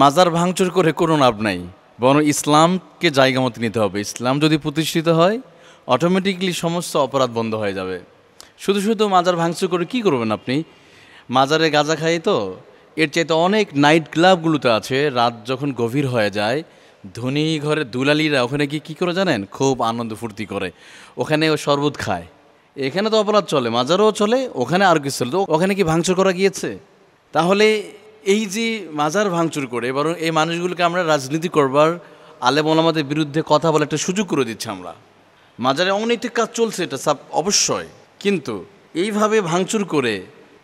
মাজার ভাঙচুর করে কোনো লাভ নাই বরং ইসলামকে জায়গা মতো নিতে হবে ইসলাম যদি প্রতিষ্ঠিত হয় অটোমেটিকলি সমস্ত অপরাধ বন্ধ হয়ে যাবে শুধু শুধু মাজার ভাঙচুর করে কি করবেন আপনি মাজারে গাঁজা খাই তো এর চাইতে অনেক নাইট ক্লাবগুলোতে আছে রাত যখন গভীর হয়ে যায় ধনী ঘরে দুলালিরা ওখানে গিয়ে কী করে জানেন খুব আনন্দ ফুর্তি করে ওখানে ও শরবত খায় এখানে তো অপরাধ চলে মাজারও চলে ওখানে আর কিছু চলে তো ওখানে কি ভাঙচুর করা গিয়েছে তাহলে এই যে মাজার ভাঙচুর করে বরং এই মানুষগুলোকে আমরা রাজনীতি করবার আলেম ওলামাদের বিরুদ্ধে কথা বলার একটা সুযোগ করে দিচ্ছি আমরা মাজারে অনৈতিক কাজ চলছে এটা সাপ অবশ্যই কিন্তু এইভাবে ভাঙচুর করে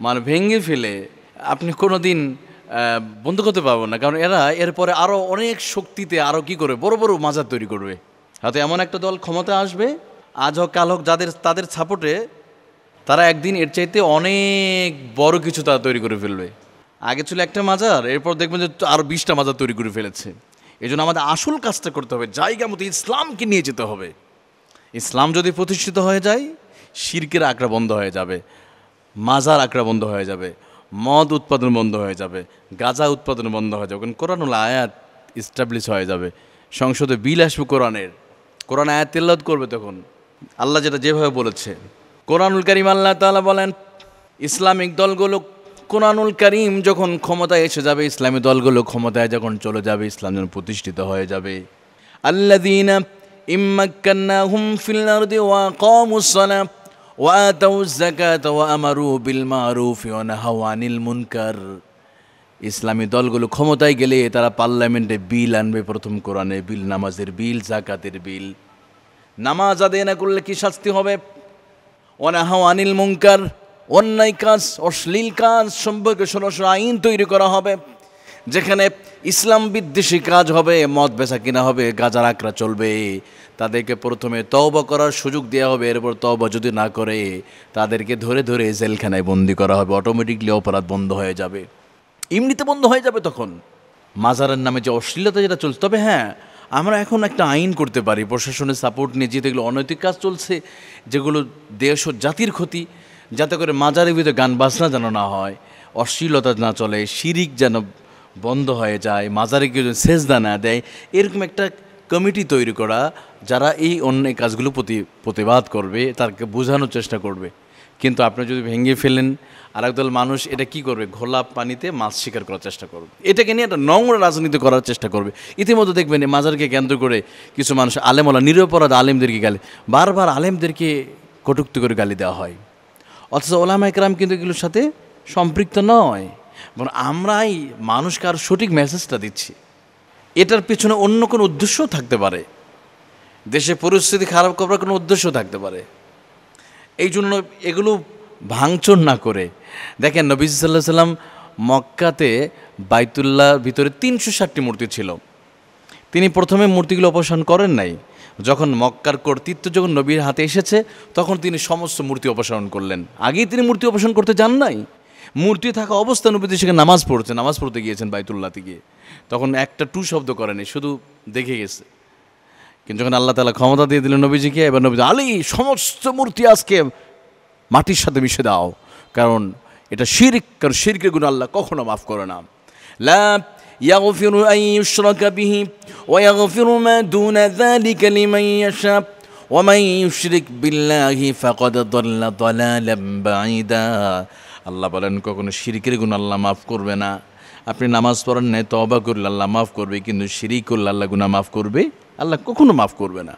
মানে ভেঙে ফেলে আপনি কোনো দিন বন্ধ করতে পারবো না কারণ এরা এরপরে আরও অনেক শক্তিতে আরও কি করে বড় বড় মাজার তৈরি করবে হয়তো এমন একটা দল ক্ষমতা আসবে আজ হোক কাল হোক যাদের তাদের সাপোর্টে তারা একদিন এর চাইতে অনেক বড় কিছু তারা তৈরি করে ফেলবে আগে ছিল একটা মাজার এরপর দেখবেন যে আরও বিশটা মাজার তৈরি করে ফেলেছে এই জন্য আমাদের আসল কাজটা করতে হবে জায়গা মতো ইসলামকে নিয়ে যেতে হবে ইসলাম যদি প্রতিষ্ঠিত হয়ে যায় শিরকের আঁকড়া বন্ধ হয়ে যাবে মাজার আঁকড়া বন্ধ হয়ে যাবে মদ উৎপাদন বন্ধ হয়ে যাবে গাঁজা উৎপাদন বন্ধ হয়ে যাবে কোরআন আয়াত ইস্টাবলিশ হয়ে যাবে সংসদে বিল আসবে কোরআনের কোরআন আয়াত তেল্লাদ করবে তখন আল্লাহ যেটা যেভাবে বলেছে কোরআনুল করিম আল্লাহ তালা বলেন ইসলামিক দলগুলো কোরআনুল করিম যখন ক্ষমতায় এসে যাবে ইসলামী দলগুলো ক্ষমতায় যখন চলে যাবে ইসলাম যখন প্রতিষ্ঠিত হয়ে যাবে আল্লাদিনা ইম্মাক্কান্নাহুম ওয়া ওয়া ওয়া বিল আনিল মুনকার ইসলামী দলগুলো ক্ষমতায় গেলে তারা পার্লামেন্টে বিল আনবে প্রথম কোরআনে বিল নামাজের বিল জাকাতের বিল নামাজ আদায় না করলে কি শাস্তি হবে ওয়ানাহাউ আনিল মুঙ্কার অন্যায় কাজ অশ্লীল কাজ সম্পর্কে সরাসরি আইন তৈরি করা হবে যেখানে ইসলাম বিদ্বেষী কাজ হবে মদ বেচা কিনা হবে গাজার আঁকড়া চলবে তাদেরকে প্রথমে তওবা করার সুযোগ দেওয়া হবে এরপর তওবা যদি না করে তাদেরকে ধরে ধরে জেলখানায় বন্দি করা হবে অটোমেটিকলি অপরাধ বন্ধ হয়ে যাবে এমনিতে বন্ধ হয়ে যাবে তখন মাজারের নামে যে অশ্লীলতা যেটা চলছে তবে হ্যাঁ আমরা এখন একটা আইন করতে পারি প্রশাসনের সাপোর্ট নিয়ে যেগুলো অনৈতিক কাজ চলছে যেগুলো দেশ ও জাতির ক্ষতি যাতে করে মাজারের ভিতরে গান বাজনা যেন না হয় অশ্লীলতা না চলে শিরিক যেন বন্ধ হয়ে যায় মাজারে কেউ সেজদা না দেয় এরকম একটা কমিটি তৈরি করা যারা এই অন্য কাজগুলো প্রতি প্রতিবাদ করবে তাকে বোঝানোর চেষ্টা করবে কিন্তু আপনি যদি ভেঙে ফেলেন আর একদল মানুষ এটা কি করবে ঘোলা পানিতে মাছ শিকার করার চেষ্টা করবে এটাকে নিয়ে একটা নোংরা রাজনীতি করার চেষ্টা করবে ইতিমধ্যে দেখবেন মাজারকে কেন্দ্র করে কিছু মানুষ আলেমলা নিরপরাধ আলেমদেরকে গালি বারবার আলেমদেরকে কটুক্তি করে গালি দেওয়া হয় অথচ ওলামা একরাম কিন্তু এগুলোর সাথে সম্পৃক্ত নয় আমরাই মানুষকে আর সঠিক মেসেজটা দিচ্ছি এটার পিছনে অন্য কোনো উদ্দেশ্য থাকতে পারে দেশে পরিস্থিতি খারাপ করার কোনো উদ্দেশ্য থাকতে পারে এই জন্য এগুলো ভাঙচুর না করে দেখেন নবী সাল্লাহ সাল্লাম মক্কাতে বাইতুল্লাহর ভিতরে তিনশো ষাটটি মূর্তি ছিল তিনি প্রথমে মূর্তিগুলো অপসারণ করেন নাই যখন মক্কার কর্তৃত্ব যখন নবীর হাতে এসেছে তখন তিনি সমস্ত মূর্তি অপসারণ করলেন আগেই তিনি মূর্তি অপসারণ করতে যান নাই মূর্তি থাকা অবস্থা নবীতে সেখানে নামাজ পড়ছে নামাজ পড়তে গিয়েছেন বাইতুল্লাতে গিয়ে তখন একটা টু শব্দ করেনি শুধু দেখে গেছে কিন্তু যখন আল্লাহ তালা ক্ষমতা দিয়ে দিলেন নবীজিকে এবার নবী আলী সমস্ত মূর্তি আজকে মাটির সাথে মিশে দাও কারণ এটা শিরিক কারণ শিরকের গুণ আল্লাহ কখনো মাফ করে না يغفر أن يشرك به ويغفر ما دون ذلك لمن يشاء ومن يشرك بالله فقد ضل ضلالا بعيدا আল্লাহ বলেন কখনো শিরিকের গুণ আল্লাহ মাফ করবে না আপনি নামাজ পড়েন নেয় তবা করলে আল্লাহ মাফ করবে কিন্তু শিরিক করলে আল্লাহ গুণা মাফ করবে আল্লাহ কখনো মাফ করবে না